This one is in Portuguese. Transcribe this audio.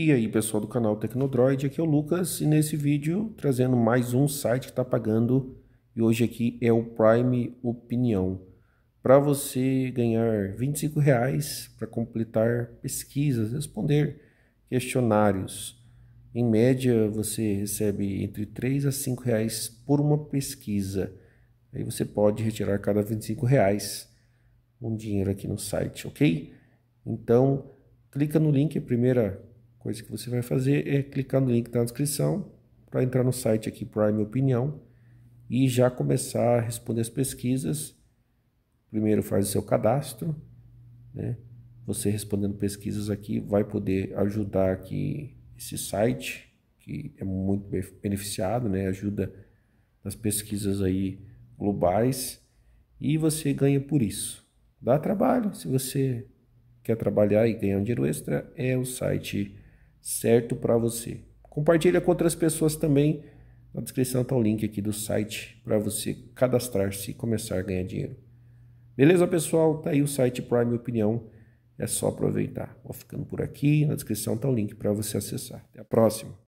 E aí pessoal do canal Tecnodroid, aqui é o Lucas e nesse vídeo trazendo mais um site que está pagando e hoje aqui é o Prime Opinião. Para você ganhar R$ reais para completar pesquisas, responder questionários. Em média você recebe entre 3 a 5 reais por uma pesquisa. Aí você pode retirar cada 25 reais um dinheiro aqui no site, ok? Então clica no link, primeira coisa que você vai fazer é clicar no link da descrição para entrar no site aqui Prime Opinião e já começar a responder as pesquisas. Primeiro faz o seu cadastro, né? Você respondendo pesquisas aqui vai poder ajudar aqui esse site que é muito beneficiado, né? Ajuda nas pesquisas aí globais e você ganha por isso. Dá trabalho, se você quer trabalhar e ganhar um dinheiro extra, é o site certo para você. Compartilha com outras pessoas também. Na descrição está o link aqui do site para você cadastrar-se e começar a ganhar dinheiro. Beleza, pessoal? Tá aí o site Prime Opinião. É só aproveitar. Vou ficando por aqui. Na descrição está o link para você acessar. Até a próxima.